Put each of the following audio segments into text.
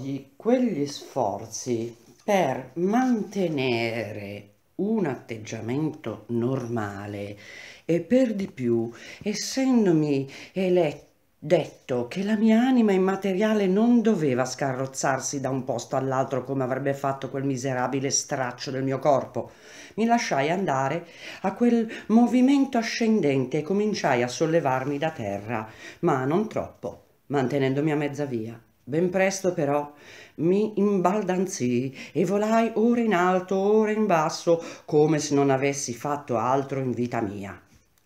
di quegli sforzi per mantenere un atteggiamento normale e per di più, essendomi eletto detto che la mia anima immateriale non doveva scarrozzarsi da un posto all'altro come avrebbe fatto quel miserabile straccio del mio corpo. Mi lasciai andare a quel movimento ascendente e cominciai a sollevarmi da terra, ma non troppo, mantenendomi a mezza via. Ben presto però mi imbaldanzii e volai ora in alto, ora in basso, come se non avessi fatto altro in vita mia.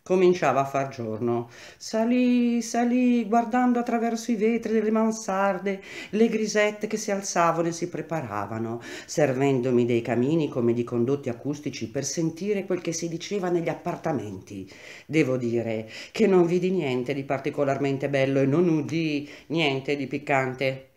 Cominciava a far giorno. Salì, salì, guardando attraverso i vetri delle mansarde le grisette che si alzavano e si preparavano, servendomi dei camini come di condotti acustici per sentire quel che si diceva negli appartamenti. Devo dire che non vidi niente di particolarmente bello e non udì niente di piccante.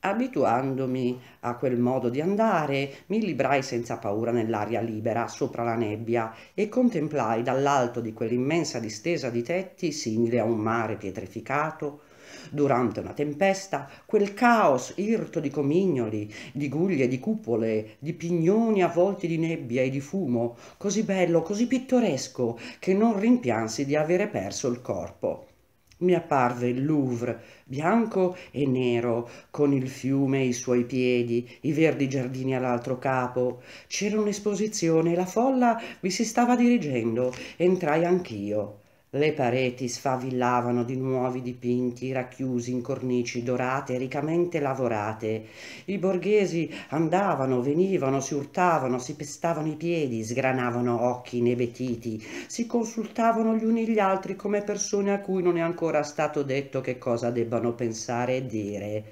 Abituandomi a quel modo di andare, mi librai senza paura nell'aria libera, sopra la nebbia, e contemplai dall'alto di quell'immensa distesa di tetti, simile a un mare pietrificato, durante una tempesta, quel caos irto di comignoli, di guglie, di cupole, di pignoni avvolti di nebbia e di fumo, così bello, così pittoresco, che non rimpiansi di avere perso il corpo mi apparve il Louvre, bianco e nero, con il fiume ai suoi piedi, i verdi giardini all'altro capo. C'era un'esposizione, la folla vi si stava dirigendo, entrai anch'io. Le pareti sfavillavano di nuovi dipinti racchiusi in cornici dorate riccamente lavorate. I borghesi andavano, venivano, si urtavano, si pestavano i piedi, sgranavano occhi inebetiti, si consultavano gli uni gli altri come persone a cui non è ancora stato detto che cosa debbano pensare e dire.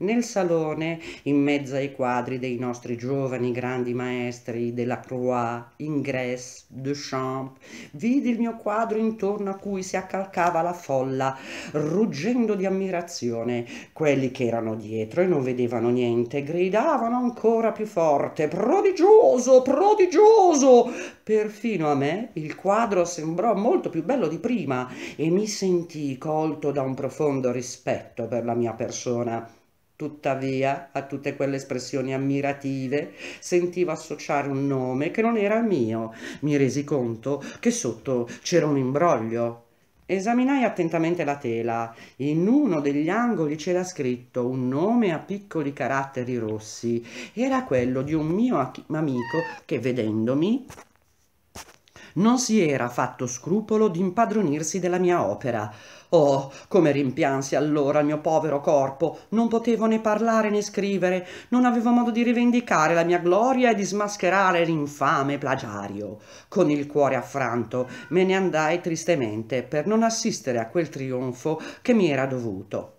Nel salone, in mezzo ai quadri dei nostri giovani grandi maestri Delacroix, Ingres, Duchamp, vidi il mio quadro intorno a cui si accalcava la folla, ruggendo di ammirazione. Quelli che erano dietro e non vedevano niente gridavano ancora più forte: prodigioso, prodigioso! Perfino a me il quadro sembrò molto più bello di prima e mi sentii colto da un profondo rispetto per la mia persona. Tuttavia, a tutte quelle espressioni ammirative sentivo associare un nome che non era mio. Mi resi conto che sotto c'era un imbroglio. Esaminai attentamente la tela. In uno degli angoli c'era scritto un nome a piccoli caratteri rossi. Era quello di un mio amico che, vedendomi, non si era fatto scrupolo di impadronirsi della mia opera. Oh, come rimpiansi allora il mio povero corpo! Non potevo né parlare né scrivere, non avevo modo di rivendicare la mia gloria e di smascherare l'infame plagiario. Con il cuore affranto me ne andai tristemente per non assistere a quel trionfo che mi era dovuto.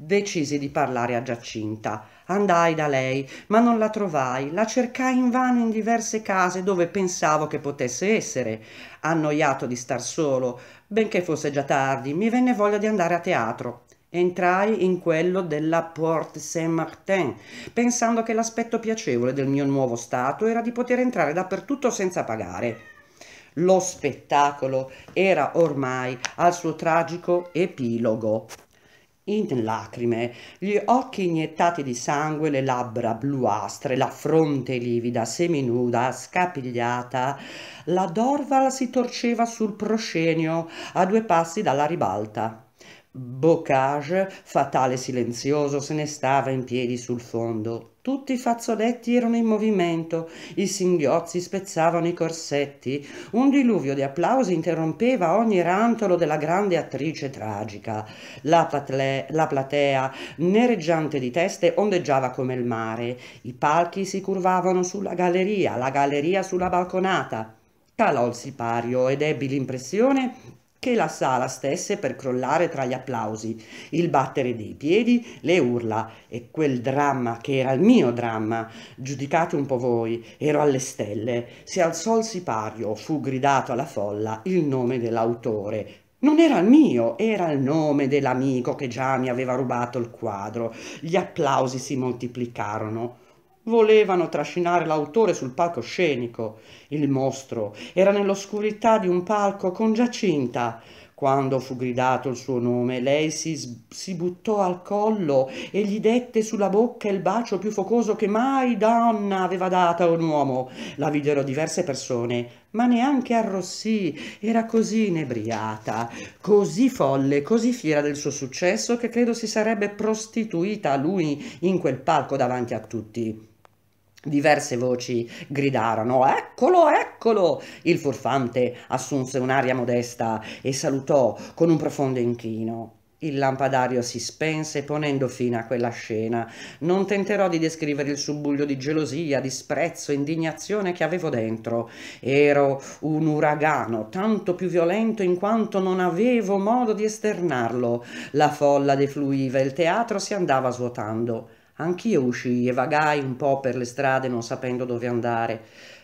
Decisi di parlare a Giacinta. Andai da lei, ma non la trovai. La cercai invano in diverse case dove pensavo che potesse essere. Annoiato di star solo, benché fosse già tardi, mi venne voglia di andare a teatro. Entrai in quello della Porte Saint-Martin, pensando che l'aspetto piacevole del mio nuovo stato era di poter entrare dappertutto senza pagare. Lo spettacolo era ormai al suo tragico epilogo in lacrime, gli occhi iniettati di sangue, le labbra bluastre, la fronte livida, seminuda, scapigliata. La Dorval si torceva sul proscenio a due passi dalla ribalta. Bocage, fatale e silenzioso, se ne stava in piedi sul fondo. Tutti i fazzoletti erano in movimento, i singhiozzi spezzavano i corsetti, un diluvio di applausi interrompeva ogni rantolo della grande attrice tragica. La, patle, la platea, nereggiante di teste, ondeggiava come il mare, i palchi si curvavano sulla galleria, la galleria sulla balconata. Calò il sipario ed ebbi l'impressione che la sala stesse per crollare tra gli applausi, il battere dei piedi, le urla e quel dramma che era il mio dramma, giudicate un po' voi, ero alle stelle, si alzò il sipario, fu gridato alla folla il nome dell'autore. Non era il mio, era il nome dell'amico che già mi aveva rubato il quadro. Gli applausi si moltiplicarono. Volevano trascinare l'autore sul palcoscenico. Il mostro era nell'oscurità di un palco con Giacinta. Quando fu gridato il suo nome, lei si, si buttò al collo e gli dette sulla bocca il bacio più focoso che mai donna aveva dato a un uomo. La videro diverse persone, ma neanche arrossì, era così inebriata, così folle, così fiera del suo successo che credo si sarebbe prostituita a lui in quel palco davanti a tutti. Diverse voci gridarono Eccolo, eccolo! Il furfante assunse un'aria modesta e salutò con un profondo inchino. Il lampadario si spense ponendo fine a quella scena. Non tenterò di descrivere il subbuglio di gelosia, disprezzo, indignazione che avevo dentro. Ero un uragano, tanto più violento in quanto non avevo modo di esternarlo. La folla defluiva, il teatro si andava svuotando. Anch'io uscii e vagai un po' per le strade non sapendo dove andare.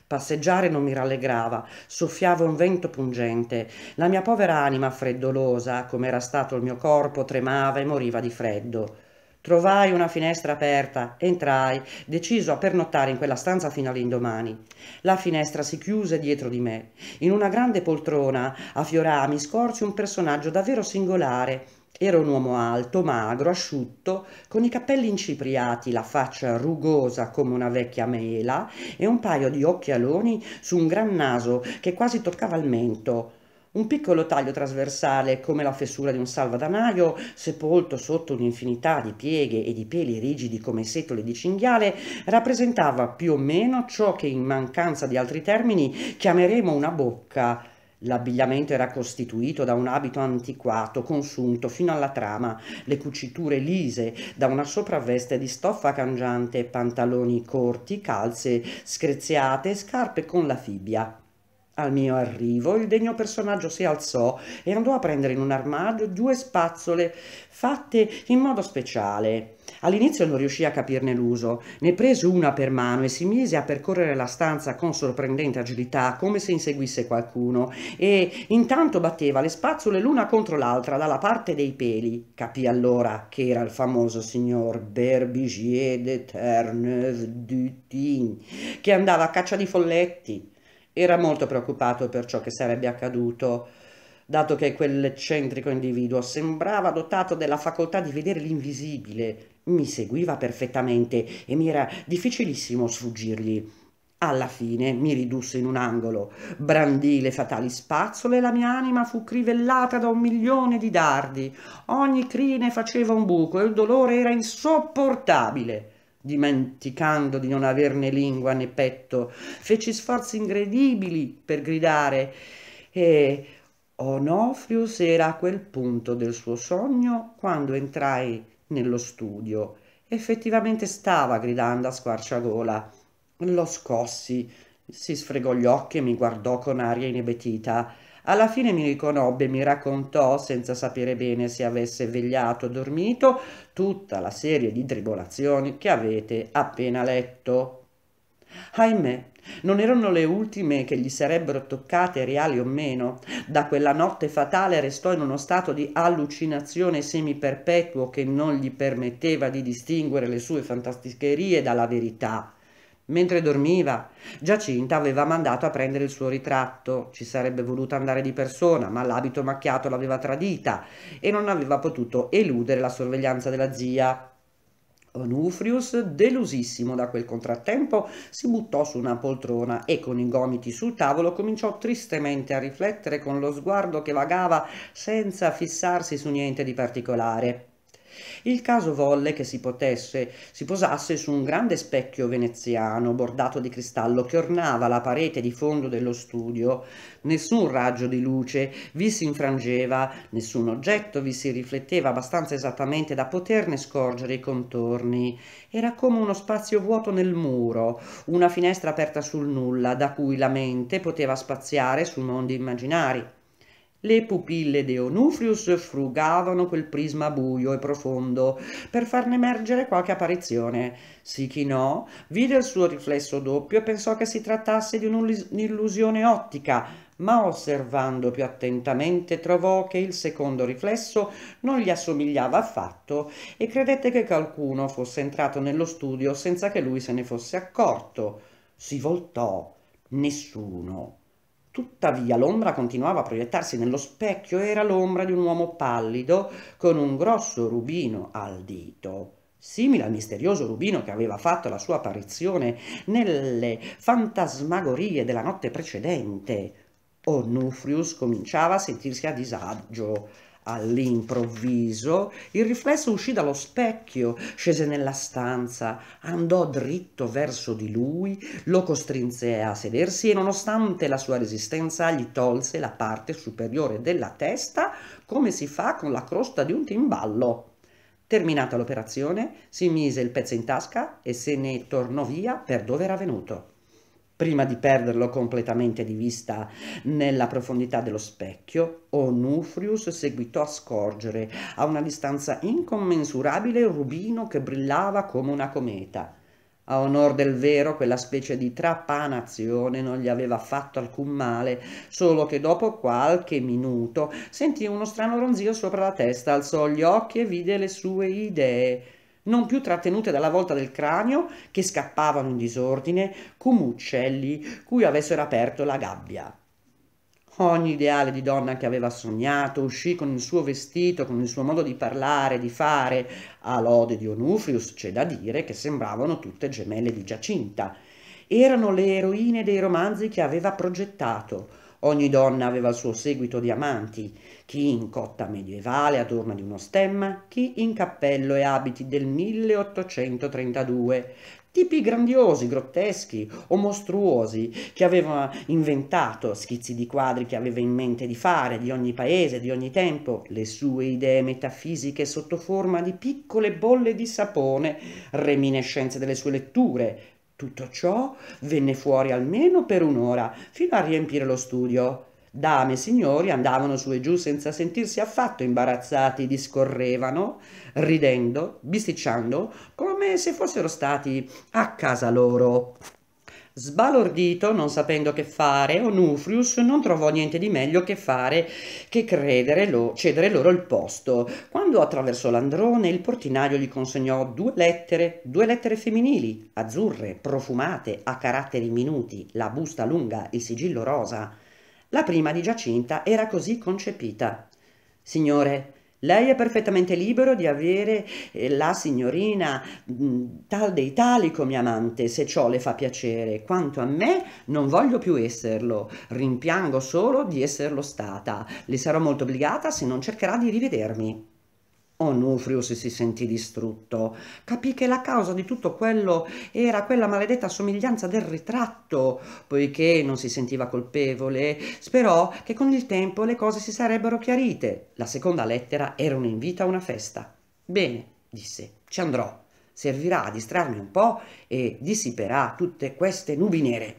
Passeggiare non mi rallegrava, soffiava un vento pungente, la mia povera anima freddolosa, come era stato il mio corpo, tremava e moriva di freddo. Trovai una finestra aperta, entrai, deciso a pernottare in quella stanza fino all'indomani. La finestra si chiuse dietro di me. In una grande poltrona, a fiorami, scorsi un personaggio davvero singolare, era un uomo alto, magro, asciutto, con i capelli incipriati, la faccia rugosa come una vecchia mela e un paio di occhialoni su un gran naso che quasi toccava il mento. Un piccolo taglio trasversale come la fessura di un salvadanaio, sepolto sotto un'infinità di pieghe e di peli rigidi come setole di cinghiale, rappresentava più o meno ciò che in mancanza di altri termini chiameremo una bocca L'abbigliamento era costituito da un abito antiquato, consunto fino alla trama, le cuciture lise, da una sopravveste di stoffa cangiante, pantaloni corti, calze screziate, e scarpe con la fibbia. Al mio arrivo il degno personaggio si alzò e andò a prendere in un armadio due spazzole fatte in modo speciale. All'inizio non riuscì a capirne l'uso, ne prese una per mano e si mise a percorrere la stanza con sorprendente agilità, come se inseguisse qualcuno, e intanto batteva le spazzole l'una contro l'altra dalla parte dei peli. Capì allora che era il famoso signor Berbigier de Terneuf du Tignes, che andava a caccia di folletti. Era molto preoccupato per ciò che sarebbe accaduto, dato che quell'eccentrico individuo sembrava dotato della facoltà di vedere l'invisibile. Mi seguiva perfettamente e mi era difficilissimo sfuggirgli. Alla fine mi ridusse in un angolo, brandì le fatali spazzole e la mia anima fu crivellata da un milione di dardi. Ogni crine faceva un buco e il dolore era insopportabile dimenticando di non averne lingua né petto, feci sforzi incredibili per gridare e Onofrius era a quel punto del suo sogno quando entrai nello studio. Effettivamente stava gridando a squarciagola. Lo scossi, si sfregò gli occhi e mi guardò con aria inebetita. Alla fine mi riconobbe e mi raccontò, senza sapere bene se avesse vegliato o dormito, tutta la serie di tribolazioni che avete appena letto. Ahimè, non erano le ultime che gli sarebbero toccate, reali o meno. Da quella notte fatale restò in uno stato di allucinazione semiperpetuo che non gli permetteva di distinguere le sue fantasticherie dalla verità. Mentre dormiva, Giacinta aveva mandato a prendere il suo ritratto. Ci sarebbe voluta andare di persona, ma l'abito macchiato l'aveva tradita e non aveva potuto eludere la sorveglianza della zia. Onufrius, delusissimo da quel contrattempo, si buttò su una poltrona e con i gomiti sul tavolo cominciò tristemente a riflettere con lo sguardo che vagava senza fissarsi su niente di particolare. Il caso volle che si potesse, si posasse su un grande specchio veneziano bordato di cristallo che ornava la parete di fondo dello studio. Nessun raggio di luce vi si infrangeva, nessun oggetto vi si rifletteva abbastanza esattamente da poterne scorgere i contorni. Era come uno spazio vuoto nel muro, una finestra aperta sul nulla da cui la mente poteva spaziare su mondi immaginari. Le pupille di Onufrius frugavano quel prisma buio e profondo per farne emergere qualche apparizione. Si chinò, vide il suo riflesso doppio e pensò che si trattasse di un'illusione ottica, ma osservando più attentamente trovò che il secondo riflesso non gli assomigliava affatto e credette che qualcuno fosse entrato nello studio senza che lui se ne fosse accorto. Si voltò. Nessuno. Tuttavia l'ombra continuava a proiettarsi nello specchio, era l'ombra di un uomo pallido con un grosso rubino al dito, simile al misterioso rubino che aveva fatto la sua apparizione nelle fantasmagorie della notte precedente. Onufrius cominciava a sentirsi a disagio. All'improvviso il riflesso uscì dallo specchio, scese nella stanza, andò dritto verso di lui, lo costrinse a sedersi e nonostante la sua resistenza gli tolse la parte superiore della testa come si fa con la crosta di un timballo. Terminata l'operazione, si mise il pezzo in tasca e se ne tornò via per dove era venuto prima di perderlo completamente di vista nella profondità dello specchio, Onufrius seguitò a scorgere a una distanza incommensurabile il rubino che brillava come una cometa. A onor del vero, quella specie di trapanazione non gli aveva fatto alcun male, solo che dopo qualche minuto sentì uno strano ronzio sopra la testa, alzò gli occhi e vide le sue idee non più trattenute dalla volta del cranio che scappavano in disordine come uccelli cui avessero aperto la gabbia. Ogni ideale di donna che aveva sognato uscì con il suo vestito, con il suo modo di parlare, di fare, a lode di Onufrius c'è da dire che sembravano tutte gemelle di Giacinta. Erano le eroine dei romanzi che aveva progettato, Ogni donna aveva il suo seguito di amanti, chi in cotta medievale a di uno stemma, chi in cappello e abiti del 1832, tipi grandiosi, grotteschi o mostruosi che aveva inventato schizzi di quadri che aveva in mente di fare di ogni paese, di ogni tempo, le sue idee metafisiche sotto forma di piccole bolle di sapone, reminiscenze delle sue letture, tutto ciò venne fuori almeno per un'ora, fino a riempire lo studio. Dame e signori andavano su e giù senza sentirsi affatto imbarazzati, discorrevano, ridendo, bisticciando, come se fossero stati a casa loro. Sbalordito, non sapendo che fare, Onufrius non trovò niente di meglio che fare che lo, cedere loro il posto. Quando attraversò l'androne, il portinaio gli consegnò due lettere, due lettere femminili, azzurre, profumate, a caratteri minuti, la busta lunga, il sigillo rosa. La prima di Giacinta era così concepita. Signore, lei è perfettamente libero di avere eh, la signorina mm, tal dei tali come amante, se ciò le fa piacere. Quanto a me, non voglio più esserlo. Rimpiango solo di esserlo stata. Le sarò molto obbligata se non cercherà di rivedermi. Onufrius oh, si sentì distrutto, capì che la causa di tutto quello era quella maledetta somiglianza del ritratto, poiché non si sentiva colpevole, sperò che con il tempo le cose si sarebbero chiarite. La seconda lettera era un invito a una festa. Bene, disse, ci andrò, servirà a distrarmi un po' e dissiperà tutte queste nubi nere.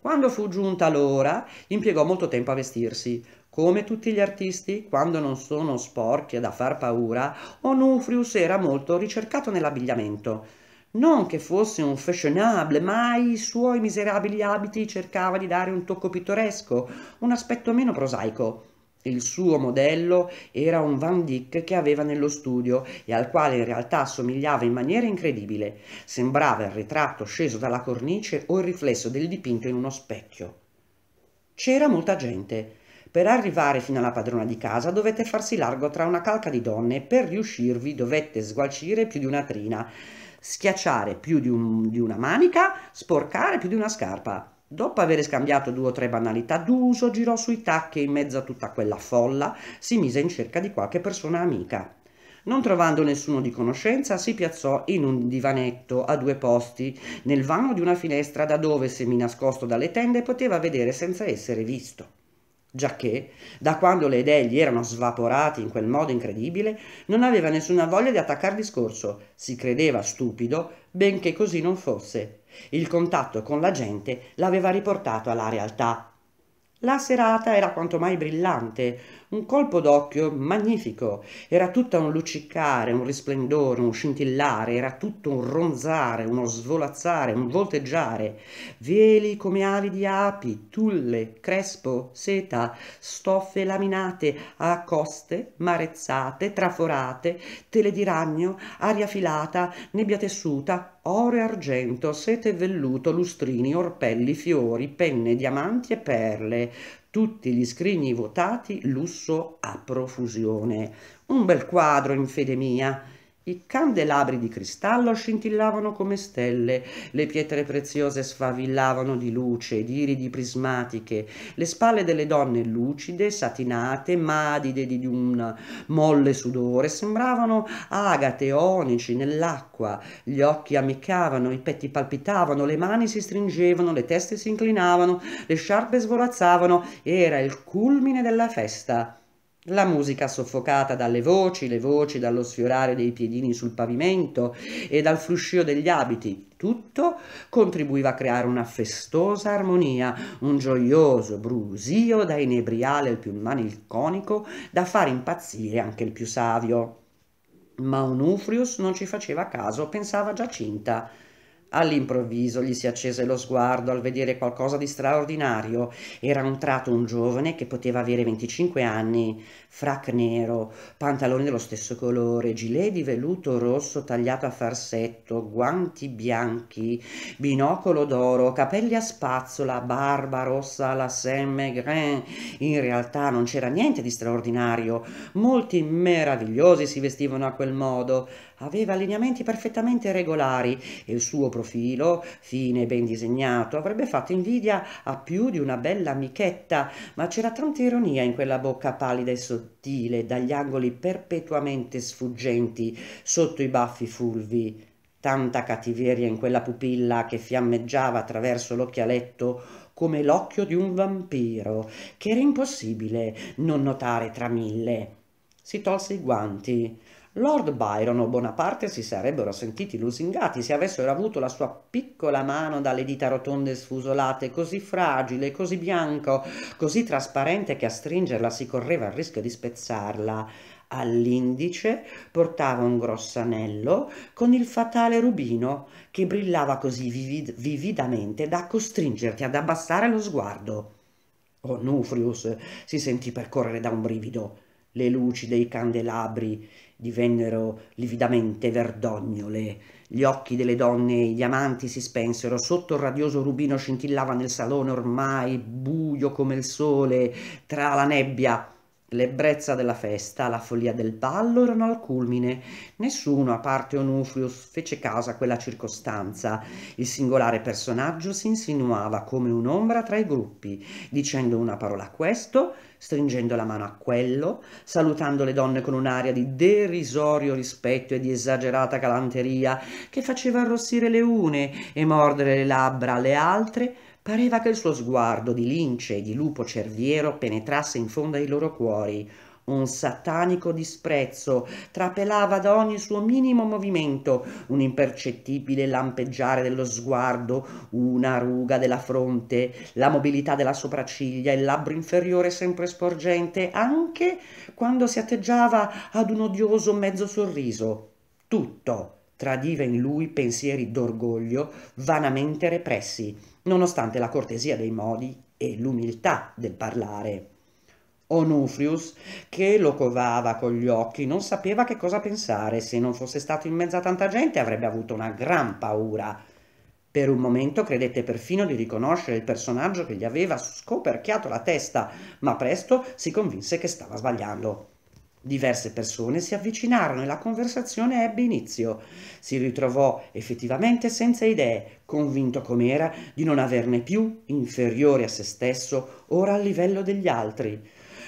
Quando fu giunta l'ora, impiegò molto tempo a vestirsi. Come tutti gli artisti, quando non sono sporchi e da far paura, Onufrius era molto ricercato nell'abbigliamento. Non che fosse un fashionable, ma i suoi miserabili abiti cercava di dare un tocco pittoresco, un aspetto meno prosaico. Il suo modello era un Van Dyck che aveva nello studio e al quale in realtà somigliava in maniera incredibile. Sembrava il ritratto sceso dalla cornice o il riflesso del dipinto in uno specchio. C'era molta gente. Per arrivare fino alla padrona di casa dovette farsi largo tra una calca di donne e per riuscirvi dovette sgualcire più di una trina, schiacciare più di, un, di una manica, sporcare più di una scarpa. Dopo aver scambiato due o tre banalità d'uso, girò sui tacchi in mezzo a tutta quella folla, si mise in cerca di qualche persona amica. Non trovando nessuno di conoscenza, si piazzò in un divanetto a due posti, nel vano di una finestra da dove, semi nascosto dalle tende, poteva vedere senza essere visto giacché, da quando le idee gli erano svaporate in quel modo incredibile, non aveva nessuna voglia di attaccar discorso, si credeva stupido, benché così non fosse. Il contatto con la gente l'aveva riportato alla realtà. La serata era quanto mai brillante, un colpo d'occhio magnifico, era tutta un luccicare, un risplendore, un scintillare, era tutto un ronzare, uno svolazzare, un volteggiare. Veli come ali di api, tulle, crespo, seta, stoffe laminate, a coste, marezzate, traforate, tele di ragno, aria filata, nebbia tessuta, oro e argento, sete e velluto, lustrini, orpelli, fiori, penne, diamanti e perle, tutti gli scrigni votati, lusso a profusione. Un bel quadro in fede mia i candelabri di cristallo scintillavano come stelle, le pietre preziose sfavillavano di luce, di iridi prismatiche, le spalle delle donne lucide, satinate, madide di un molle sudore, sembravano agate onici nell'acqua, gli occhi ammiccavano, i petti palpitavano, le mani si stringevano, le teste si inclinavano, le sciarpe svolazzavano, era il culmine della festa. La musica soffocata dalle voci, le voci dallo sfiorare dei piedini sul pavimento e dal fruscio degli abiti, tutto contribuiva a creare una festosa armonia, un gioioso brusio da inebriale il più maniconico, da far impazzire anche il più savio. Ma Onufrius non ci faceva caso, pensava Giacinta. All'improvviso gli si accese lo sguardo al vedere qualcosa di straordinario. Era entrato un giovane che poteva avere 25 anni, frac nero, pantaloni dello stesso colore, gilet di velluto rosso tagliato a farsetto, guanti bianchi, binocolo d'oro, capelli a spazzola, barba rossa alla Saint-Maigrin. In realtà non c'era niente di straordinario. Molti meravigliosi si vestivano a quel modo aveva lineamenti perfettamente regolari e il suo profilo, fine e ben disegnato, avrebbe fatto invidia a più di una bella amichetta, ma c'era tanta ironia in quella bocca pallida e sottile, dagli angoli perpetuamente sfuggenti, sotto i baffi fulvi tanta cattiveria in quella pupilla che fiammeggiava attraverso l'occhialetto come l'occhio di un vampiro, che era impossibile non notare tra mille. Si tolse i guanti, Lord Byron o Bonaparte si sarebbero sentiti lusingati se avessero avuto la sua piccola mano dalle dita rotonde sfusolate, così fragile, così bianco, così trasparente che a stringerla si correva il rischio di spezzarla. All'indice portava un grosso anello con il fatale rubino che brillava così vivid- vividamente da costringerti ad abbassare lo sguardo. Onufrius oh, si sentì percorrere da un brivido le luci dei candelabri divennero lividamente verdognole, gli occhi delle donne e i diamanti si spensero, sotto il radioso rubino scintillava nel salone ormai buio come il sole, tra la nebbia L'ebbrezza della festa, la follia del ballo erano al culmine. Nessuno, a parte Onufrius, fece caso a quella circostanza. Il singolare personaggio si insinuava come un'ombra tra i gruppi, dicendo una parola a questo, stringendo la mano a quello, salutando le donne con un'aria di derisorio rispetto e di esagerata galanteria che faceva arrossire le une e mordere le labbra alle altre, Pareva che il suo sguardo di lince e di lupo cerviero penetrasse in fondo ai loro cuori. Un satanico disprezzo trapelava da ogni suo minimo movimento, un impercettibile lampeggiare dello sguardo, una ruga della fronte, la mobilità della sopracciglia, il labbro inferiore sempre sporgente, anche quando si atteggiava ad un odioso mezzo sorriso. Tutto tradiva in lui pensieri d'orgoglio vanamente repressi nonostante la cortesia dei modi e l'umiltà del parlare. Onufrius, che lo covava con gli occhi, non sapeva che cosa pensare. Se non fosse stato in mezzo a tanta gente avrebbe avuto una gran paura. Per un momento credette perfino di riconoscere il personaggio che gli aveva scoperchiato la testa, ma presto si convinse che stava sbagliando. Diverse persone si avvicinarono e la conversazione ebbe inizio. Si ritrovò effettivamente senza idee, convinto com'era di non averne più, inferiore a se stesso, ora al livello degli altri.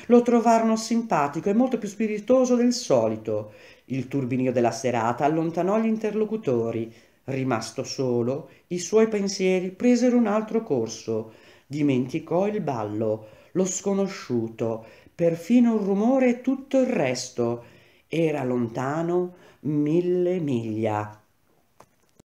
Lo trovarono simpatico e molto più spiritoso del solito. Il turbinio della serata allontanò gli interlocutori. Rimasto solo, i suoi pensieri presero un altro corso. Dimenticò il ballo, lo sconosciuto, perfino un rumore e tutto il resto. Era lontano mille miglia.